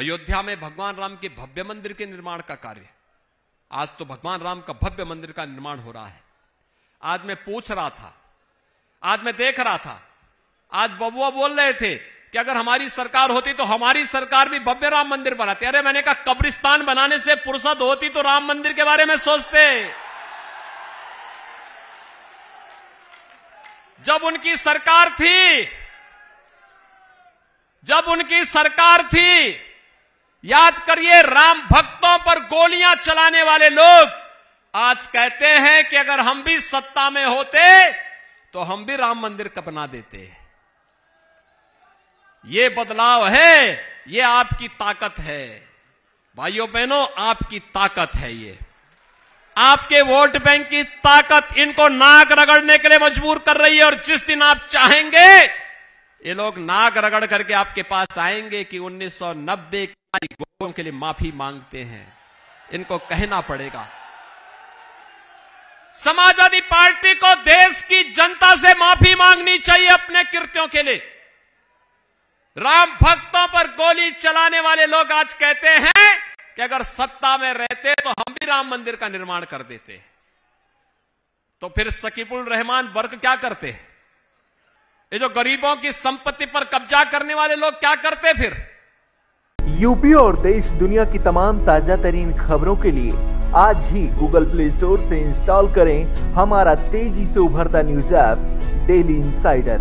अयोध्या में भगवान राम के भव्य मंदिर के निर्माण का कार्य आज तो भगवान राम का भव्य मंदिर का निर्माण हो रहा है आज मैं पूछ रहा था आज मैं देख रहा था आज बबुआ बोल रहे थे कि अगर हमारी सरकार होती तो हमारी सरकार भी भव्य राम मंदिर बनाती अरे मैंने कहा कब्रिस्तान बनाने से फुर्सत होती तो राम मंदिर के बारे में सोचते जब उनकी सरकार थी जब उनकी सरकार थी याद करिए राम भक्तों पर गोलियां चलाने वाले लोग आज कहते हैं कि अगर हम भी सत्ता में होते तो हम भी राम मंदिर का बना देते ये बदलाव है ये आपकी ताकत है भाइयों बहनों आपकी ताकत है ये आपके वोट बैंक की ताकत इनको नाक रगड़ने के लिए मजबूर कर रही है और जिस दिन आप चाहेंगे ये लोग नाक रगड़ करके आपके पास आएंगे कि 1990 की गोलों के लिए माफी मांगते हैं इनको कहना पड़ेगा समाजवादी पार्टी को देश की जनता से माफी मांगनी चाहिए अपने कृत्यों के लिए राम भक्तों पर गोली चलाने वाले लोग आज कहते हैं कि अगर सत्ता में रहते तो हम भी राम मंदिर का निर्माण कर देते तो फिर सकीबुल रहमान वर्ग क्या करते हैं ये जो गरीबों की संपत्ति पर कब्जा करने वाले लोग क्या करते फिर यूपी और देश दुनिया की तमाम ताजा तरीन खबरों के लिए आज ही गूगल प्ले स्टोर से इंस्टॉल करें हमारा तेजी से उभरता न्यूज ऐप डेली इंसाइडर